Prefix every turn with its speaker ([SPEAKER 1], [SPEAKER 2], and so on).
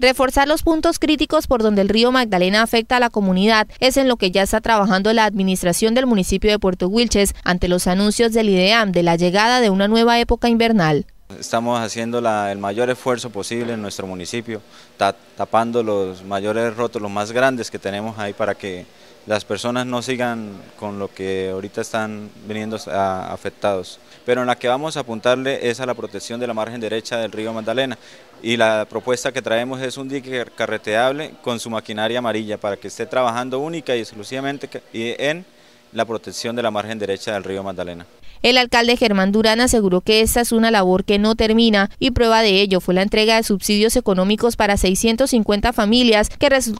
[SPEAKER 1] Reforzar los puntos críticos por donde el río Magdalena afecta a la comunidad es en lo que ya está trabajando la administración del municipio de Puerto Wilches ante los anuncios del IDEAM de la llegada de una nueva época invernal.
[SPEAKER 2] Estamos haciendo el mayor esfuerzo posible en nuestro municipio, tapando los mayores rotos, los más grandes que tenemos ahí para que las personas no sigan con lo que ahorita están viniendo afectados. Pero en la que vamos a apuntarle es a la protección de la margen derecha del río Magdalena, y la propuesta que traemos es un dique carreteable con su maquinaria amarilla para que esté trabajando única y exclusivamente en la protección de la margen derecha del río Magdalena.
[SPEAKER 1] El alcalde Germán Durán aseguró que esta es una labor que no termina y prueba de ello fue la entrega de subsidios económicos para 650 familias que resultaron